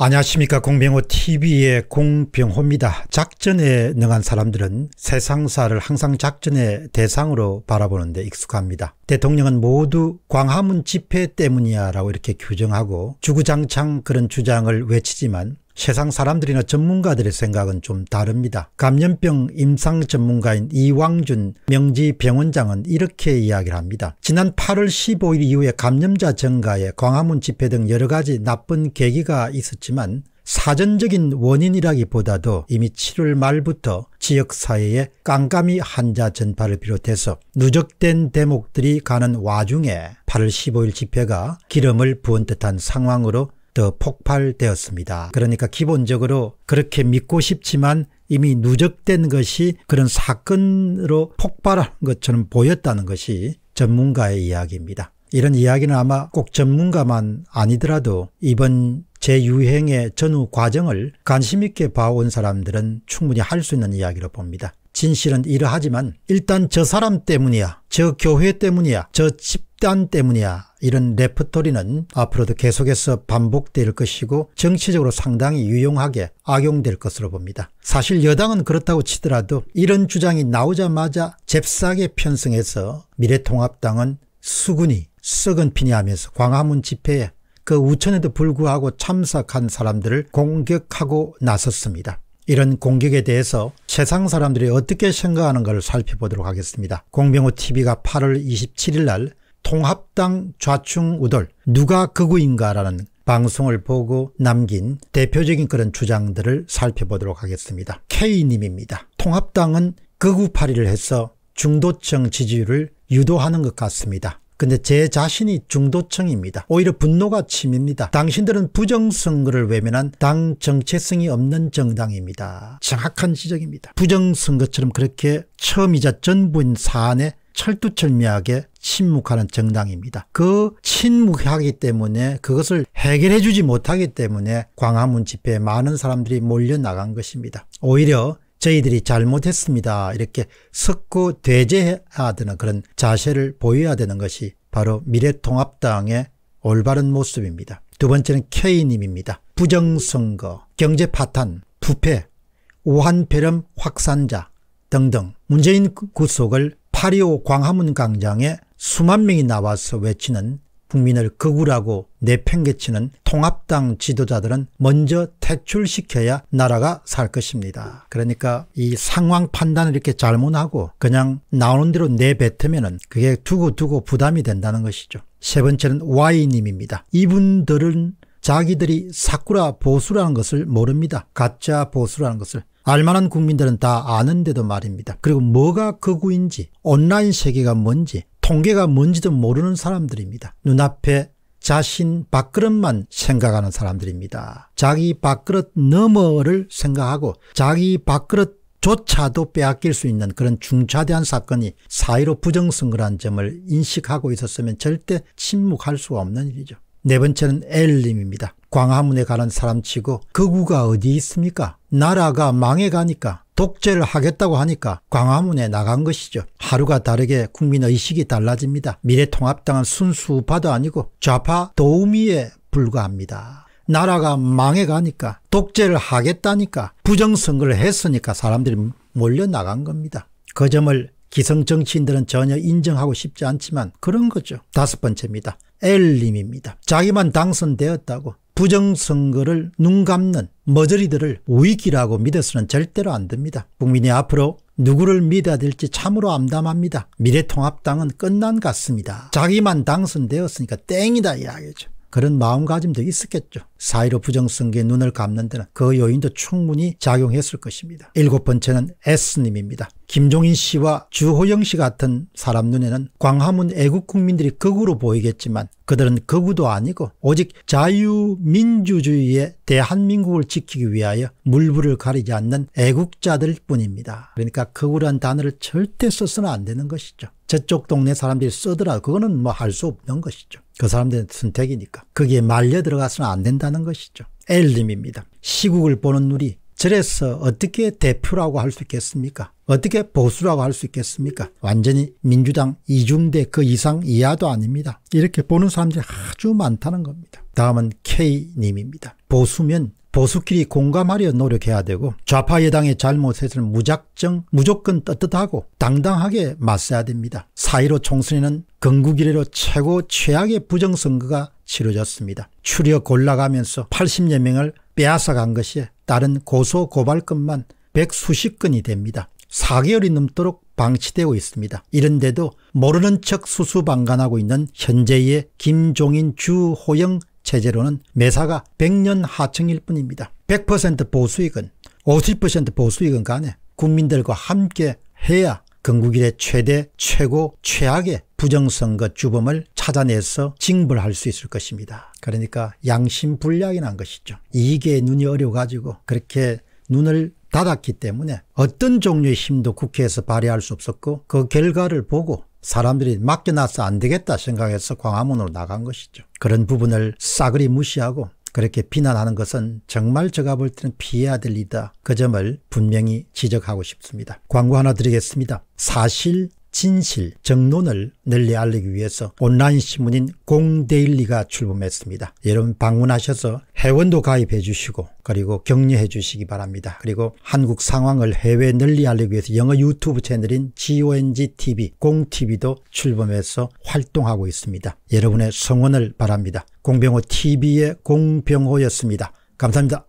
안녕하십니까 공병호 TV의 공병호입니다. 작전에 능한 사람들은 세상사를 항상 작전의 대상으로 바라보는데 익숙합니다. 대통령은 모두 광화문 집회 때문이야 라고 이렇게 규정하고 주구장창 그런 주장을 외치지만 세상 사람들이나 전문가들의 생각은 좀 다릅니다. 감염병 임상 전문가인 이왕준 명지병원장은 이렇게 이야기를 합니다. 지난 8월 15일 이후에 감염자 증가에 광화문 집회 등 여러 가지 나쁜 계기가 있었지만 사전적인 원인이라기보다도 이미 7월 말부터 지역사회에 깜깜이 환자 전파를 비롯해서 누적된 대목들이 가는 와중에 8월 15일 집회가 기름을 부은 듯한 상황으로 더 폭발되었습니다. 그러니까 기본적으로 그렇게 믿고 싶지만 이미 누적된 것이 그런 사건으로 폭발한 것처럼 보였다는 것이 전문가의 이야기입니다. 이런 이야기는 아마 꼭 전문가만 아니더라도 이번 재유행의 전후 과정을 관심 있게 봐온 사람들은 충분히 할 수 있는 이야기로 봅니다. 진실은 이러하지만 일단 저 사람 때문이야. 저 교회 때문이야. 저집 집단 때문이야. 이런 레프토리는 앞으로도 계속해서 반복될 것이고 정치적으로 상당히 유용하게 악용될 것으로 봅니다. 사실 여당은 그렇다고 치더라도 이런 주장이 나오자마자 잽싸게 편승해서 미래통합당은 수군이 썩은 피니 하면서 광화문 집회에 그 우천에도 불구하고 참석한 사람들을 공격하고 나섰습니다. 이런 공격에 대해서 세상 사람들이 어떻게 생각하는가를 살펴보도록 하겠습니다. 공병호 TV가 8월 27일 날 통합당 좌충 우돌 누가 극우인가라는 방송을 보고 남긴 대표적인 그런 주장들을 살펴보도록 하겠습니다. K님입니다. 통합당은 극우파리를 해서 중도층 지지율을 유도하는 것 같습니다. 근데 제 자신이 중도층입니다. 오히려 분노가 침입니다. 당신들은 부정선거를 외면한 당 정체성이 없는 정당입니다. 정확한 지적입니다. 부정선거처럼 그렇게 처음이자 전부인 사안에 철두철미하게 침묵하는 정당입니다. 그 침묵하기 때문에 그것을 해결해 주지 못하기 때문에 광화문 집회에 많은 사람들이 몰려나간 것입니다. 오히려 저희들이 잘못했습니다. 이렇게 섞고 대제해야 되는 그런 자세를 보여야 되는 것이 바로 미래통합당의 올바른 모습입니다. 두 번째는 K님입니다. 부정선거, 경제 파탄, 부패, 우한폐렴 확산자 등등 문재인 구속을 파리오 광화문 광장에 수만 명이 나와서 외치는 국민을 극우라고 내팽개치는 통합당 지도자들은 먼저 퇴출시켜야 나라가 살 것입니다. 그러니까 이 상황 판단을 이렇게 잘못하고 그냥 나오는 대로 내뱉으면 그게 두고두고 부담이 된다는 것이죠. 세 번째는 Y님입니다. 이분들은 자기들이 사쿠라 보수라는 것을 모릅니다. 가짜 보수라는 것을. 알만한 국민들은 다 아는데도 말입니다. 그리고 뭐가 거구인지 온라인 세계가 뭔지 통계가 뭔지도 모르는 사람들입니다. 눈앞에 자신 밥그릇만 생각하는 사람들입니다. 자기 밥그릇 너머를 생각하고 자기 밥그릇 조차도 빼앗길 수 있는 그런 중차대한 사건이 사의로 부정선거란 점을 인식하고 있었으면 절대 침묵할 수가 없는 일이죠. 네 번째는 엘림입니다. 광화문에 가는 사람치고 거구가 그 어디 있습니까? 나라가 망해가니까 독재를 하겠다고 하니까 광화문에 나간 것이죠. 하루가 다르게 국민의식이 달라집니다. 미래통합당은 순수 우파도 아니고 좌파 도우미에 불과합니다. 나라가 망해가니까 독재를 하겠다니까 부정선거를 했으니까 사람들이 몰려나간 겁니다. 그 점을 기성 정치인들은 전혀 인정하고 싶지 않지만 그런 거죠. 다섯 번째입니다. 엘림입니다. 자기만 당선되었다고 부정선거를 눈 감는 머저리들을 위기라고 믿어서는 절대로 안 됩니다. 국민이 앞으로 누구를 믿어야 될지 참으로 암담합니다. 미래통합당은 끝난 같습니다. 자기만 당선되었으니까 땡이다 이야기죠. 그런 마음가짐도 있었겠죠. 사이로 부정성기에 눈을 감는 데는 그 요인도 충분히 작용했을 것입니다. 일곱 번째는 S님입니다. 김종인 씨와 주호영 씨 같은 사람 눈에는 광화문 애국 국민들이 극우로 보이겠지만 그들은 극우도 아니고 오직 자유민주주의의 대한민국을 지키기 위하여 물불을 가리지 않는 애국자들 뿐입니다. 그러니까 극우란 단어를 절대 써서는 안 되는 것이죠. 저쪽 동네 사람들이 쓰더라 그거는 뭐 할 수 없는 것이죠. 그 사람들의 선택이니까. 거기에 말려 들어가서는 안 된다는 것이죠. 엘림입니다. 시국을 보는 눈이 저래서 어떻게 대표라고 할 수 있겠습니까? 어떻게 보수라고 할 수 있겠습니까? 완전히 민주당 이중대 그 이상 이하도 아닙니다. 이렇게 보는 사람들이 아주 많다는 겁니다. 다음은 K님입니다. 보수면 보수끼리 공감하려 노력해야 되고 좌파 여당의 잘못에서는 무작정 무조건 떳떳하고 당당하게 맞서야 됩니다. 4.15 총선에는 건국 이래로 최고 최악의 부정선거가 치러졌습니다. 추력 골라가면서 80여 명을 빼앗아간 것이 다른 고소고발건만 백수십 건이 됩니다. 4개월이 넘도록 방치되고 있습니다. 이런데도 모르는 척 수수방관하고 있는 현재의 김종인 주호영 체제로는 매사가 100년 하청일 뿐입니다. 100% 보수익은 50% 보수익은 간에 국민들과 함께 해야 건국일의 최대 최고 최악의 부정선거 주범을 찾아내서 징벌할 수 있을 것입니다. 그러니까 양심 불량이 난 것이죠. 이익에 눈이 어려가지고 워 그렇게 눈을 닫았기 때문에 어떤 종류의 힘도 국회에서 발휘할 수 없었고 그 결과를 보고 사람들이 맡겨놔서 안 되겠다 생각해서 광화문으로 나간 것이죠. 그런 부분을 싸그리 무시하고 그렇게 비난하는 것은 정말 제가 볼 때는 피해야 될 일이다. 그 점을 분명히 지적하고 싶습니다. 광고 하나 드리겠습니다. 사실 진실, 정론을 널리 알리기 위해서 온라인 신문인 공데일리가 출범했습니다. 여러분 방문하셔서 회원도 가입해 주시고 그리고 격려해 주시기 바랍니다. 그리고 한국 상황을 해외 널리 알리기 위해서 영어 유튜브 채널인 GONGTV, 공TV도 출범해서 활동하고 있습니다. 여러분의 성원을 바랍니다. 공병호TV의 공병호였습니다. 감사합니다.